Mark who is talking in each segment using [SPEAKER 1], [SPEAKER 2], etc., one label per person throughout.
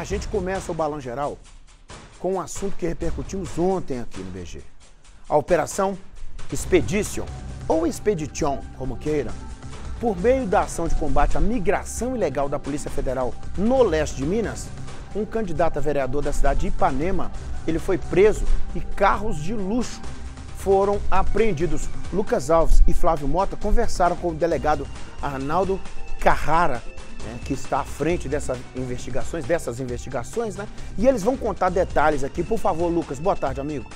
[SPEAKER 1] A gente começa o Balão Geral com um assunto que repercutimos ontem aqui no BG. A operação Expedition, ou Expedition, como queira, por meio da ação de combate à migração ilegal da Polícia Federal no leste de Minas, um candidato a vereador da cidade de Ipanema, ele foi preso e carros de luxo foram apreendidos. Lucas Alves e Flávio Mota conversaram com o delegado Arnaldo Carrara né, que está à frente dessas investigações, dessas investigações, né? E eles vão contar detalhes aqui. Por favor, Lucas, boa tarde, amigo.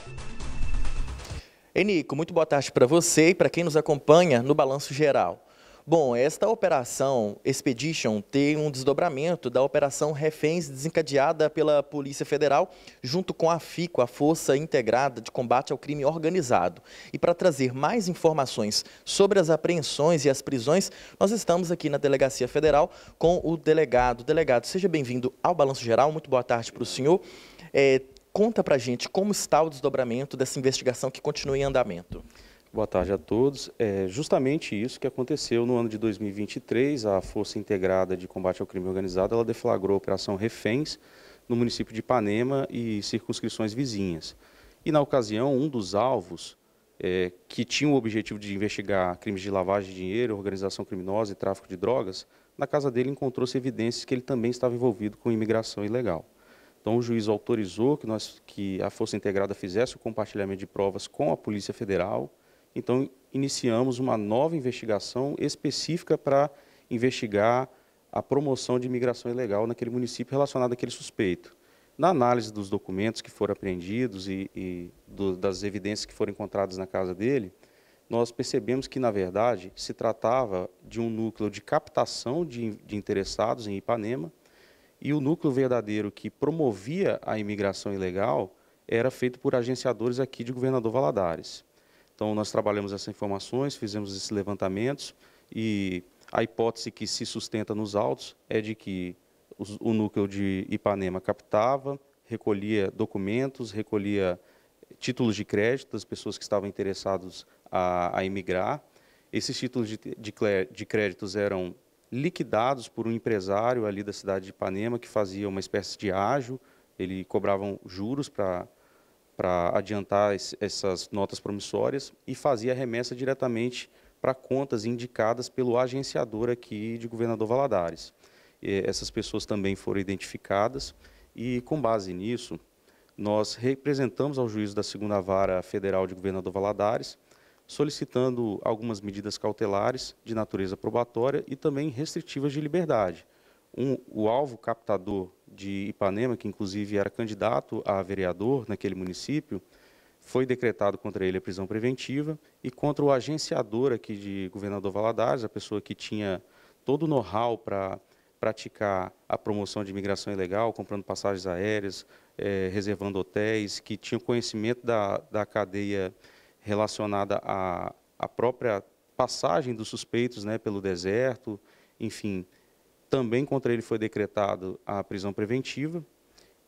[SPEAKER 1] Enico, muito boa tarde para você e para quem nos acompanha no Balanço Geral. Bom, esta operação Expedition tem um desdobramento da operação Reféns desencadeada pela Polícia Federal junto com a FICO, a Força Integrada de Combate ao Crime Organizado. E para trazer mais informações sobre as apreensões e as prisões, nós estamos aqui na Delegacia Federal com o delegado. Delegado, seja bem-vindo ao Balanço Geral. Muito boa tarde para o senhor. É, conta para a gente como está o desdobramento dessa investigação que continua em andamento.
[SPEAKER 2] Boa tarde a todos. É justamente isso que aconteceu no ano de 2023. A Força Integrada de Combate ao Crime Organizado ela deflagrou a Operação Reféns no município de Ipanema e circunscrições vizinhas. E, na ocasião, um dos alvos é, que tinha o objetivo de investigar crimes de lavagem de dinheiro, organização criminosa e tráfico de drogas, na casa dele encontrou-se evidências que ele também estava envolvido com imigração ilegal. Então, o juiz autorizou que, nós, que a Força Integrada fizesse o compartilhamento de provas com a Polícia Federal então, iniciamos uma nova investigação específica para investigar a promoção de imigração ilegal naquele município relacionado àquele suspeito. Na análise dos documentos que foram apreendidos e, e do, das evidências que foram encontradas na casa dele, nós percebemos que, na verdade, se tratava de um núcleo de captação de, de interessados em Ipanema e o núcleo verdadeiro que promovia a imigração ilegal era feito por agenciadores aqui de Governador Valadares. Então, nós trabalhamos essas informações, fizemos esses levantamentos e a hipótese que se sustenta nos autos é de que o núcleo de Ipanema captava, recolhia documentos, recolhia títulos de crédito das pessoas que estavam interessadas a, a emigrar. Esses títulos de, de, de créditos eram liquidados por um empresário ali da cidade de Ipanema que fazia uma espécie de ágio, ele cobrava juros para para adiantar essas notas promissórias e fazia a remessa diretamente para contas indicadas pelo agenciador aqui de Governador Valadares. E essas pessoas também foram identificadas e, com base nisso, nós representamos ao juízo da segunda vara federal de Governador Valadares, solicitando algumas medidas cautelares de natureza probatória e também restritivas de liberdade. Um, o alvo captador de Ipanema, que inclusive era candidato a vereador naquele município, foi decretado contra ele a prisão preventiva e contra o agenciador aqui de Governador Valadares, a pessoa que tinha todo o know-how para praticar a promoção de imigração ilegal, comprando passagens aéreas, é, reservando hotéis, que tinha conhecimento da, da cadeia relacionada à, à própria passagem dos suspeitos né, pelo deserto, enfim, também contra ele foi decretado a prisão preventiva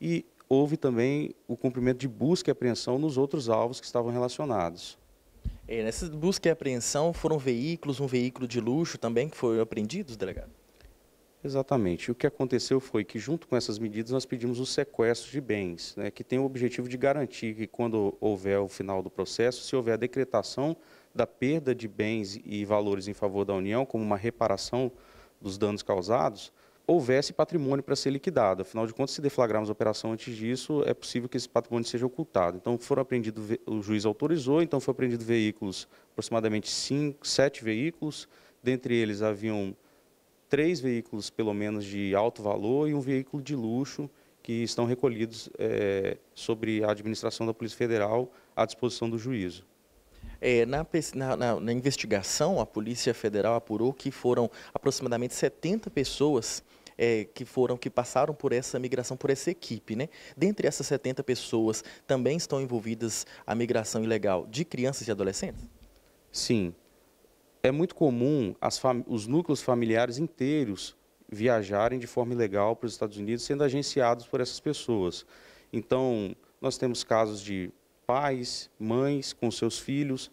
[SPEAKER 2] e houve também o cumprimento de busca e apreensão nos outros alvos que estavam relacionados.
[SPEAKER 1] É, nessa busca e apreensão foram veículos, um veículo de luxo
[SPEAKER 2] também que foi apreendido, delegado? Exatamente. O que aconteceu foi que, junto com essas medidas, nós pedimos o sequestro de bens, né, que tem o objetivo de garantir que, quando houver o final do processo, se houver a decretação da perda de bens e valores em favor da União, como uma reparação dos danos causados, houvesse patrimônio para ser liquidado. Afinal de contas, se deflagrarmos a operação antes disso, é possível que esse patrimônio seja ocultado. Então, foram apreendidos, o juiz autorizou, então foram apreendidos veículos, aproximadamente cinco, sete veículos, dentre eles haviam três veículos, pelo menos, de alto valor e um veículo de luxo, que estão recolhidos é, sobre a administração da Polícia Federal à disposição do juízo. É, na, na, na, investigação, a Polícia Federal apurou
[SPEAKER 1] que foram aproximadamente 70 pessoas é, que foram que passaram por essa migração, por essa equipe. Né? Dentre essas 70 pessoas, também estão envolvidas a migração
[SPEAKER 2] ilegal de crianças e adolescentes? Sim. É muito comum os núcleos familiares inteiros viajarem de forma ilegal para os Estados Unidos, sendo agenciados por essas pessoas. Então, nós temos casos de pais, mães com seus filhos,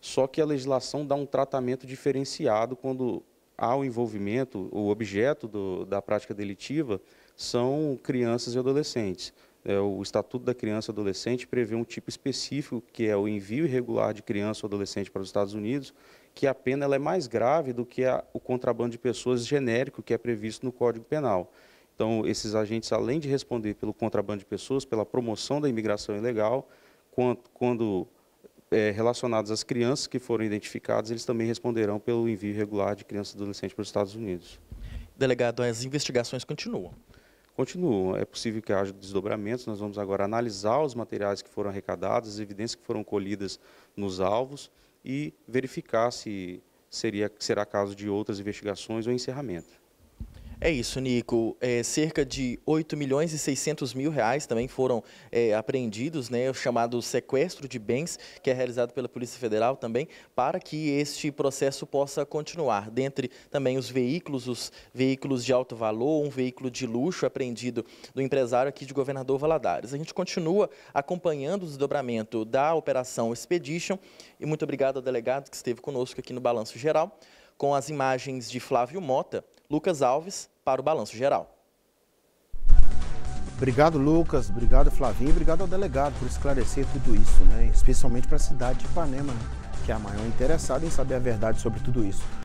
[SPEAKER 2] só que a legislação dá um tratamento diferenciado quando há o envolvimento, o objeto do, da prática delitiva são crianças e adolescentes. É, o Estatuto da Criança e Adolescente prevê um tipo específico, que é o envio irregular de criança ou adolescente para os Estados Unidos, que a pena é mais grave do que a, o contrabando de pessoas genérico que é previsto no Código Penal. Então, esses agentes, além de responder pelo contrabando de pessoas, pela promoção da imigração ilegal, quando, quando é, relacionados às crianças que foram identificadas, eles também responderão pelo envio irregular de crianças e adolescentes para os Estados Unidos. Delegado, as investigações continuam? Continuam. É possível que haja desdobramentos. Nós vamos agora analisar os materiais que foram arrecadados, as evidências que foram colhidas nos alvos e verificar se seria, será caso de outras investigações ou encerramento. É isso, Nico. É, cerca de 8
[SPEAKER 1] milhões e 600 mil reais também foram é, apreendidos, né, o chamado sequestro de bens, que é realizado pela Polícia Federal também, para que este processo possa continuar. Dentre também os veículos, os veículos de alto valor, um veículo de luxo apreendido do empresário aqui de Governador Valadares. A gente continua acompanhando o desdobramento da Operação Expedition e muito obrigado ao delegado que esteve conosco aqui no Balanço Geral, com as imagens de Flávio Mota. Lucas Alves, para o Balanço Geral.
[SPEAKER 2] Obrigado, Lucas. Obrigado, Flavinho. Obrigado ao delegado por esclarecer tudo isso, né?
[SPEAKER 1] especialmente para a cidade de Ipanema, né? que é a maior interessada em saber a verdade sobre tudo isso.